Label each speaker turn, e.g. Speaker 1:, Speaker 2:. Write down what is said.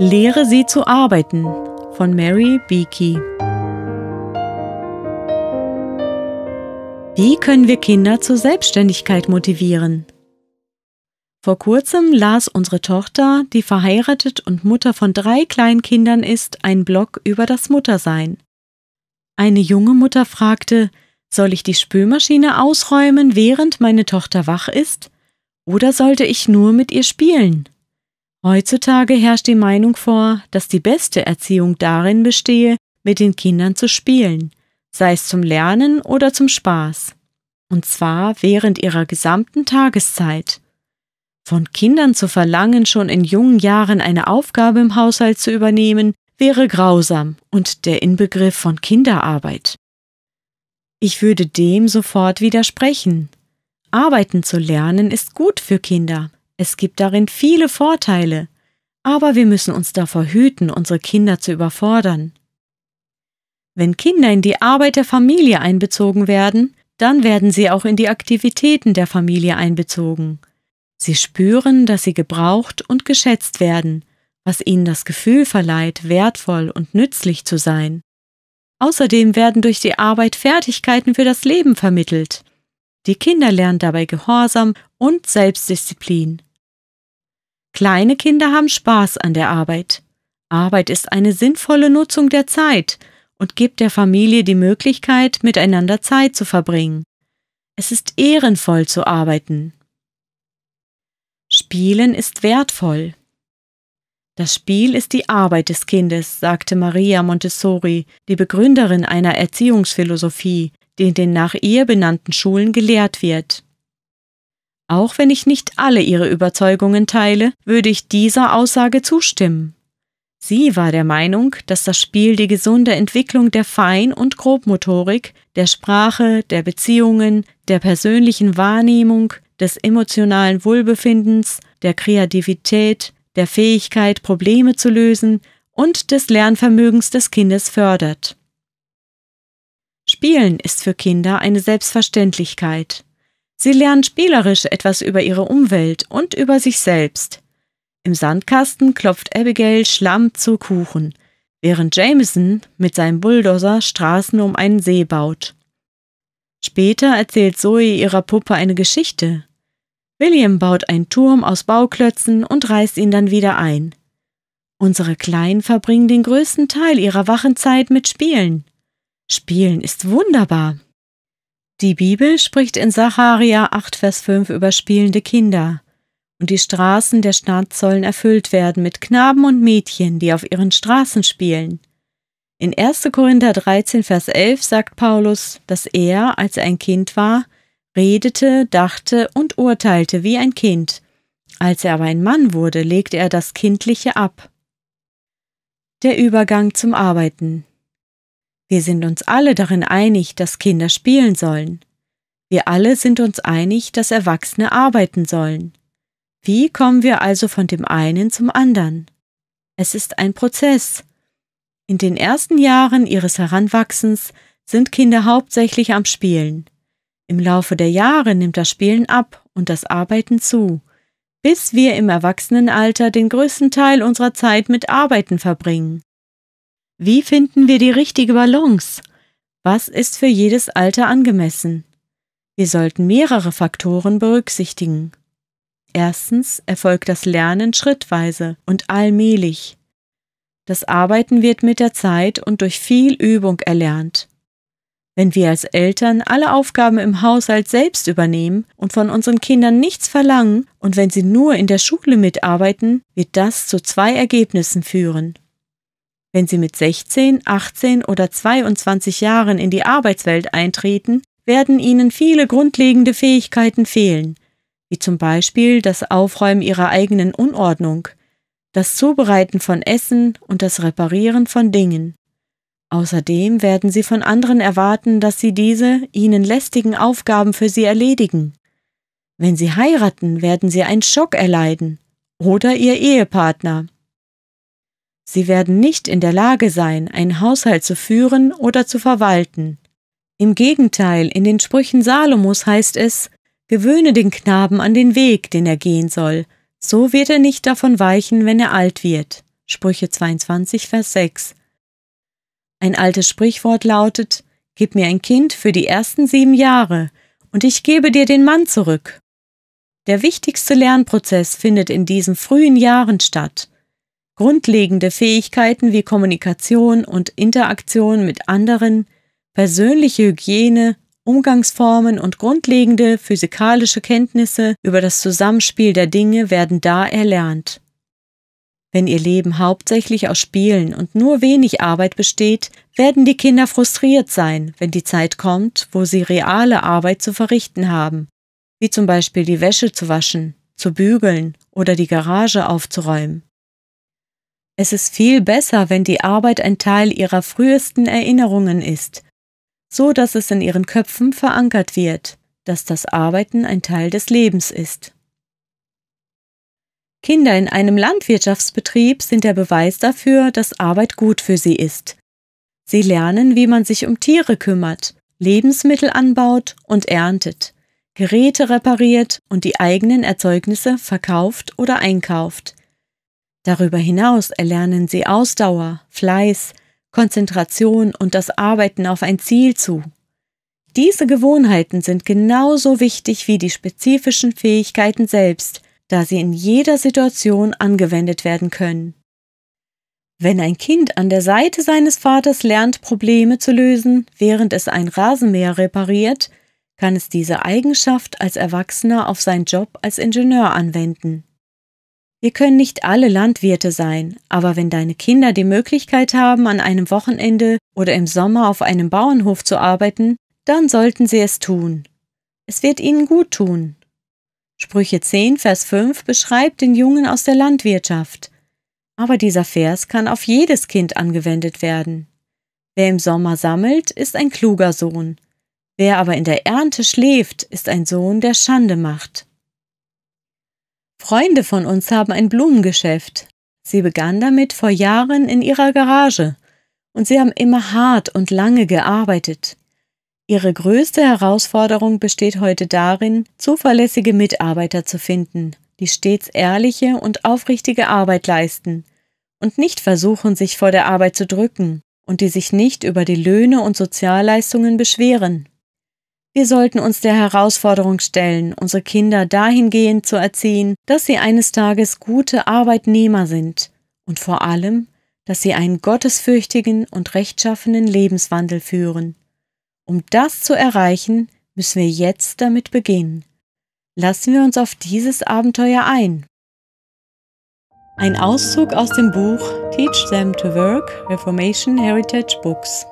Speaker 1: Lehre sie zu arbeiten von Mary Beakey. Wie können wir Kinder zur Selbstständigkeit motivieren? Vor kurzem las unsere Tochter, die verheiratet und Mutter von drei Kleinkindern ist, einen Blog über das Muttersein. Eine junge Mutter fragte, soll ich die Spülmaschine ausräumen, während meine Tochter wach ist, oder sollte ich nur mit ihr spielen? Heutzutage herrscht die Meinung vor, dass die beste Erziehung darin bestehe, mit den Kindern zu spielen, sei es zum Lernen oder zum Spaß, und zwar während ihrer gesamten Tageszeit. Von Kindern zu verlangen, schon in jungen Jahren eine Aufgabe im Haushalt zu übernehmen, wäre grausam und der Inbegriff von Kinderarbeit. Ich würde dem sofort widersprechen. Arbeiten zu lernen ist gut für Kinder, es gibt darin viele Vorteile, aber wir müssen uns davor hüten, unsere Kinder zu überfordern. Wenn Kinder in die Arbeit der Familie einbezogen werden, dann werden sie auch in die Aktivitäten der Familie einbezogen. Sie spüren, dass sie gebraucht und geschätzt werden, was ihnen das Gefühl verleiht, wertvoll und nützlich zu sein. Außerdem werden durch die Arbeit Fertigkeiten für das Leben vermittelt. Die Kinder lernen dabei Gehorsam und Selbstdisziplin. Kleine Kinder haben Spaß an der Arbeit. Arbeit ist eine sinnvolle Nutzung der Zeit und gibt der Familie die Möglichkeit, miteinander Zeit zu verbringen. Es ist ehrenvoll zu arbeiten. Spielen ist wertvoll. Das Spiel ist die Arbeit des Kindes, sagte Maria Montessori, die Begründerin einer Erziehungsphilosophie, die in den nach ihr benannten Schulen gelehrt wird. Auch wenn ich nicht alle ihre Überzeugungen teile, würde ich dieser Aussage zustimmen. Sie war der Meinung, dass das Spiel die gesunde Entwicklung der Fein- und Grobmotorik, der Sprache, der Beziehungen, der persönlichen Wahrnehmung, des emotionalen Wohlbefindens, der Kreativität, der Fähigkeit, Probleme zu lösen und des Lernvermögens des Kindes fördert. Spielen ist für Kinder eine Selbstverständlichkeit. Sie lernen spielerisch etwas über ihre Umwelt und über sich selbst. Im Sandkasten klopft Abigail Schlamm zu Kuchen, während Jameson mit seinem Bulldozer Straßen um einen See baut. Später erzählt Zoe ihrer Puppe eine Geschichte. William baut einen Turm aus Bauklötzen und reißt ihn dann wieder ein. Unsere Kleinen verbringen den größten Teil ihrer Wachenzeit mit Spielen. Spielen ist wunderbar. Die Bibel spricht in Sacharia 8, Vers 5 über spielende Kinder. Und die Straßen der Stadt sollen erfüllt werden mit Knaben und Mädchen, die auf ihren Straßen spielen. In 1. Korinther 13, Vers 11 sagt Paulus, dass er, als er ein Kind war, redete, dachte und urteilte wie ein Kind. Als er aber ein Mann wurde, legte er das Kindliche ab. Der Übergang zum Arbeiten. Wir sind uns alle darin einig, dass Kinder spielen sollen. Wir alle sind uns einig, dass Erwachsene arbeiten sollen. Wie kommen wir also von dem einen zum anderen? Es ist ein Prozess. In den ersten Jahren ihres Heranwachsens sind Kinder hauptsächlich am Spielen. Im Laufe der Jahre nimmt das Spielen ab und das Arbeiten zu, bis wir im Erwachsenenalter den größten Teil unserer Zeit mit Arbeiten verbringen. Wie finden wir die richtige Balance? Was ist für jedes Alter angemessen? Wir sollten mehrere Faktoren berücksichtigen. Erstens erfolgt das Lernen schrittweise und allmählich. Das Arbeiten wird mit der Zeit und durch viel Übung erlernt. Wenn wir als Eltern alle Aufgaben im Haushalt selbst übernehmen und von unseren Kindern nichts verlangen und wenn sie nur in der Schule mitarbeiten, wird das zu zwei Ergebnissen führen. Wenn sie mit 16, 18 oder 22 Jahren in die Arbeitswelt eintreten, werden ihnen viele grundlegende Fähigkeiten fehlen, wie zum Beispiel das Aufräumen ihrer eigenen Unordnung, das Zubereiten von Essen und das Reparieren von Dingen. Außerdem werden sie von anderen erwarten, dass sie diese ihnen lästigen Aufgaben für sie erledigen. Wenn sie heiraten, werden sie einen Schock erleiden oder ihr Ehepartner. Sie werden nicht in der Lage sein, einen Haushalt zu führen oder zu verwalten. Im Gegenteil, in den Sprüchen Salomos heißt es, gewöhne den Knaben an den Weg, den er gehen soll, so wird er nicht davon weichen, wenn er alt wird. Sprüche 22, Vers 6. Ein altes Sprichwort lautet, Gib mir ein Kind für die ersten sieben Jahre, und ich gebe dir den Mann zurück. Der wichtigste Lernprozess findet in diesen frühen Jahren statt, Grundlegende Fähigkeiten wie Kommunikation und Interaktion mit anderen, persönliche Hygiene, Umgangsformen und grundlegende physikalische Kenntnisse über das Zusammenspiel der Dinge werden da erlernt. Wenn ihr Leben hauptsächlich aus Spielen und nur wenig Arbeit besteht, werden die Kinder frustriert sein, wenn die Zeit kommt, wo sie reale Arbeit zu verrichten haben, wie zum Beispiel die Wäsche zu waschen, zu bügeln oder die Garage aufzuräumen. Es ist viel besser, wenn die Arbeit ein Teil ihrer frühesten Erinnerungen ist, so dass es in ihren Köpfen verankert wird, dass das Arbeiten ein Teil des Lebens ist. Kinder in einem Landwirtschaftsbetrieb sind der Beweis dafür, dass Arbeit gut für sie ist. Sie lernen, wie man sich um Tiere kümmert, Lebensmittel anbaut und erntet, Geräte repariert und die eigenen Erzeugnisse verkauft oder einkauft, Darüber hinaus erlernen sie Ausdauer, Fleiß, Konzentration und das Arbeiten auf ein Ziel zu. Diese Gewohnheiten sind genauso wichtig wie die spezifischen Fähigkeiten selbst, da sie in jeder Situation angewendet werden können. Wenn ein Kind an der Seite seines Vaters lernt, Probleme zu lösen, während es ein Rasenmäher repariert, kann es diese Eigenschaft als Erwachsener auf seinen Job als Ingenieur anwenden. Wir können nicht alle Landwirte sein, aber wenn deine Kinder die Möglichkeit haben, an einem Wochenende oder im Sommer auf einem Bauernhof zu arbeiten, dann sollten sie es tun. Es wird ihnen gut tun. Sprüche 10, Vers 5 beschreibt den Jungen aus der Landwirtschaft. Aber dieser Vers kann auf jedes Kind angewendet werden. Wer im Sommer sammelt, ist ein kluger Sohn. Wer aber in der Ernte schläft, ist ein Sohn, der Schande macht. Freunde von uns haben ein Blumengeschäft. Sie begann damit vor Jahren in ihrer Garage und sie haben immer hart und lange gearbeitet. Ihre größte Herausforderung besteht heute darin, zuverlässige Mitarbeiter zu finden, die stets ehrliche und aufrichtige Arbeit leisten und nicht versuchen, sich vor der Arbeit zu drücken und die sich nicht über die Löhne und Sozialleistungen beschweren. Wir sollten uns der Herausforderung stellen, unsere Kinder dahingehend zu erziehen, dass sie eines Tages gute Arbeitnehmer sind und vor allem, dass sie einen gottesfürchtigen und rechtschaffenen Lebenswandel führen. Um das zu erreichen, müssen wir jetzt damit beginnen. Lassen wir uns auf dieses Abenteuer ein. Ein Auszug aus dem Buch Teach Them to Work Reformation Heritage Books